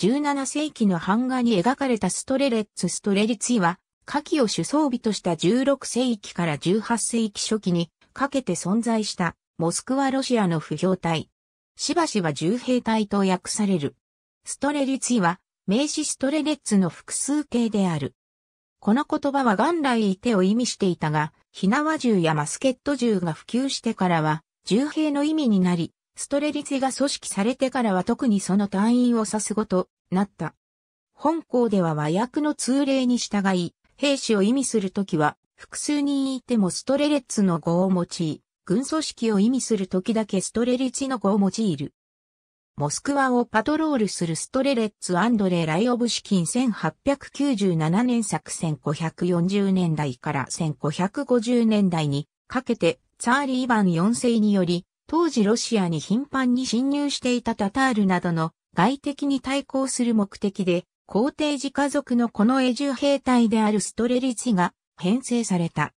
17世紀の版画に描かれたストレレッツ・ストレリツィは、火器を主装備とした16世紀から18世紀初期にかけて存在したモスクワロシアの不評隊。しばしば重兵隊と訳される。ストレリツィは名詞ストレレッツの複数形である。この言葉は元来いてを意味していたが、火縄銃やマスケット銃が普及してからは、銃兵の意味になり、ストレリツィが組織されてからは特にその隊員を指すごとなった。本校では和訳の通例に従い、兵士を意味するときは、複数人いてもストレレッツの語を用い、軍組織を意味するときだけストレリツィの語を用いる。モスクワをパトロールするストレレッツ・アンドレ・ライオブシキン1897年作1540年代から1550年代にかけてツァーリー・イヴァン4世により当時ロシアに頻繁に侵入していたタタールなどの外敵に対抗する目的で、皇帝自家族のこの永住兵隊であるストレリツが編成された。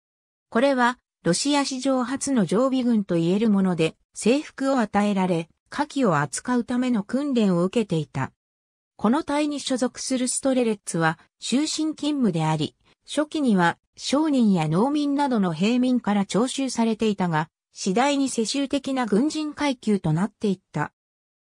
これは、ロシア史上初の常備軍と言えるもので、制服を与えられ、火器を扱うための訓練を受けていた。この隊に所属するストレレッツは、終身勤務であり、初期には商人や農民などの平民から徴収されていたが、次第に世襲的な軍人階級となっていった。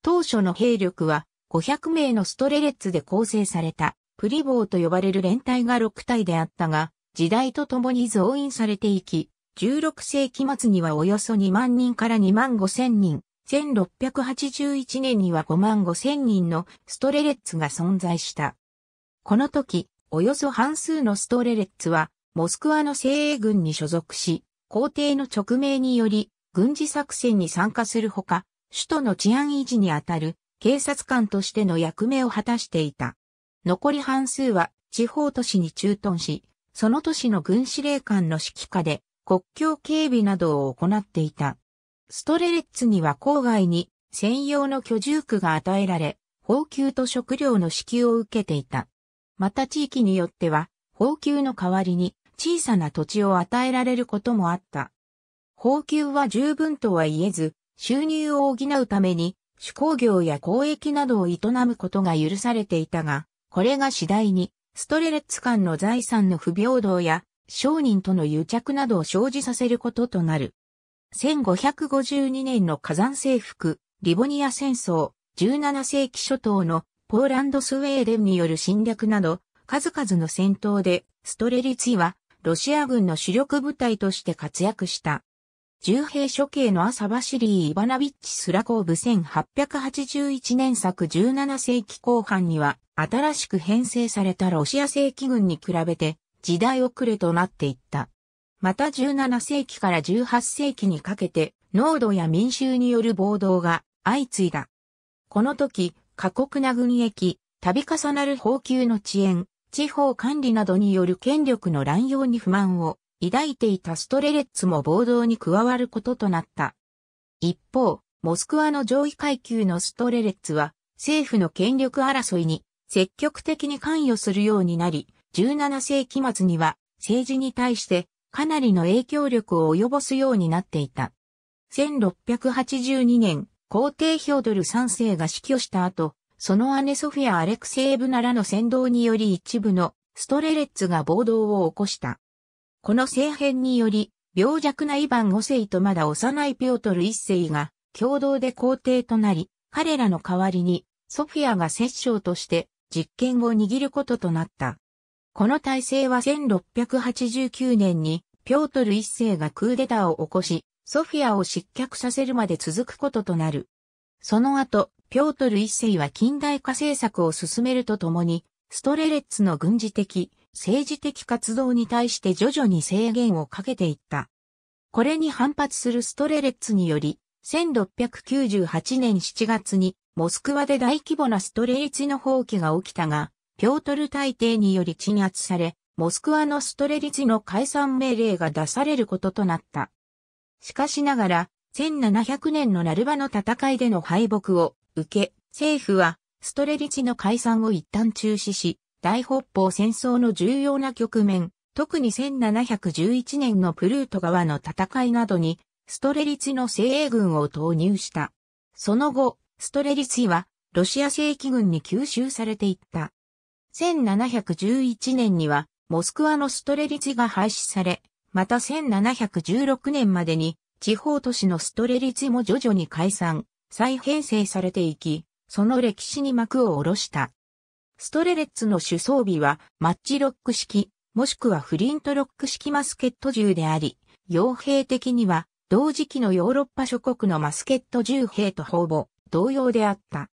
当初の兵力は500名のストレレッツで構成されたプリボーと呼ばれる連隊が6隊であったが、時代とともに増員されていき、16世紀末にはおよそ2万人から2万5千人、1681年には5万5千人のストレレッツが存在した。この時、およそ半数のストレレッツは、モスクワの精鋭軍に所属し、皇帝の勅命により、軍事作戦に参加するほか、首都の治安維持にあたる警察官としての役目を果たしていた。残り半数は地方都市に駐屯し、その都市の軍司令官の指揮下で国境警備などを行っていた。ストレレッツには郊外に専用の居住区が与えられ、報給と食料の支給を受けていた。また地域によっては、報給の代わりに小さな土地を与えられることもあった。報給は十分とは言えず、収入を補うために、手工業や交易などを営むことが許されていたが、これが次第に、ストレレッツ間の財産の不平等や、商人との癒着などを生じさせることとなる。1552年の火山征服、リボニア戦争、17世紀初頭のポーランドスウェーデンによる侵略など、数々の戦闘で、ストレリツィはロシア軍の主力部隊として活躍した。重兵処刑の朝バシリー・イバナビッチ・スラコーブ1881年作17世紀後半には新しく編成されたロシア正規軍に比べて時代遅れとなっていった。また17世紀から18世紀にかけて濃度や民衆による暴動が相次いだ。この時、過酷な軍役、度重なる放給の遅延、地方管理などによる権力の乱用に不満を抱いていたストレレッツも暴動に加わることとなった。一方、モスクワの上位階級のストレレッツは政府の権力争いに積極的に関与するようになり、17世紀末には政治に対してかなりの影響力を及ぼすようになっていた。1682年、皇帝ヒョードル3世が死去した後、その姉ソフィア・アレクセーブならの先導により一部のストレレッツが暴動を起こした。この政変により、病弱なイヴァン5世とまだ幼いピョートル1世が共同で皇帝となり、彼らの代わりにソフィアが摂政として実権を握ることとなった。この体制は1689年にピョートル一世がクーデターを起こし、ソフィアを失脚させるまで続くこととなる。その後、ピョートル一世は近代化政策を進めるとともに、ストレレッツの軍事的、政治的活動に対して徐々に制限をかけていった。これに反発するストレレッツにより、1698年7月にモスクワで大規模なストレリツの放棄が起きたが、ピョートル大帝により鎮圧され、モスクワのストレリツの解散命令が出されることとなった。しかしながら、1700年のナルバの戦いでの敗北を受け、政府は、ストレリチの解散を一旦中止し、大北方戦争の重要な局面、特に1711年のプルート川の戦いなどに、ストレリチの精鋭軍を投入した。その後、ストレリチは、ロシア正規軍に吸収されていった。1711年には、モスクワのストレリチが廃止され、また1716年までに、地方都市のストレリチも徐々に解散。再編成されていき、その歴史に幕を下ろした。ストレレッツの主装備はマッチロック式、もしくはフリントロック式マスケット銃であり、傭兵的には同時期のヨーロッパ諸国のマスケット銃兵とほぼ同様であった。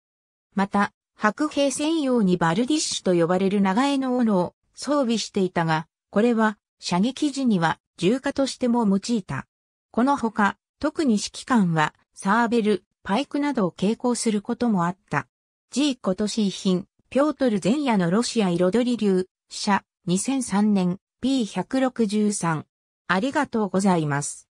また、白兵専用にバルディッシュと呼ばれる長江の斧を装備していたが、これは射撃時には銃火としても用いた。このほか、特に指揮官はサーベル、パイクなどを傾向することもあった。G 今年遺品、ピョートル前夜のロシア彩り流、社、2003年、P163。ありがとうございます。